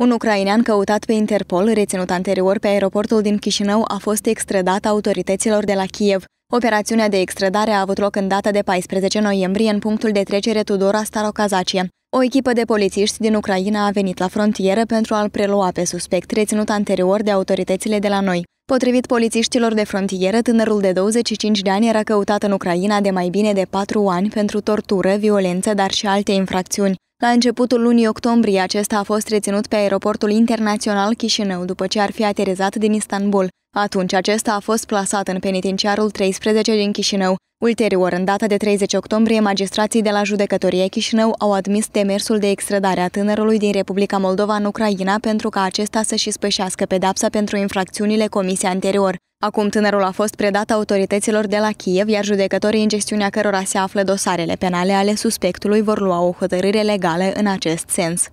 Un ucrainean căutat pe Interpol, reținut anterior pe aeroportul din Chișinău, a fost extradat autorităților de la Kiev. Operațiunea de extradare a avut loc în data de 14 noiembrie în punctul de trecere Tudora Starocazacie. O echipă de polițiști din Ucraina a venit la frontieră pentru a-l prelua pe suspect reținut anterior de autoritățile de la noi. Potrivit polițiștilor de frontieră, tânărul de 25 de ani era căutat în Ucraina de mai bine de 4 ani pentru tortură, violență, dar și alte infracțiuni. La începutul lunii octombrie, acesta a fost reținut pe aeroportul internațional Chișinău după ce ar fi aterizat din Istanbul. Atunci, acesta a fost plasat în penitenciarul 13 din Chișinău. Ulterior, în data de 30 octombrie, magistrații de la Judecătorie Chișinău au admis demersul de extradare a tânărului din Republica Moldova în Ucraina pentru ca acesta să-și spășească pedapsa pentru infracțiunile comise anterior. Acum tânărul a fost predat autorităților de la Kiev, iar judecătorii în gestiunea cărora se află dosarele penale ale suspectului vor lua o hotărâre legală în acest sens.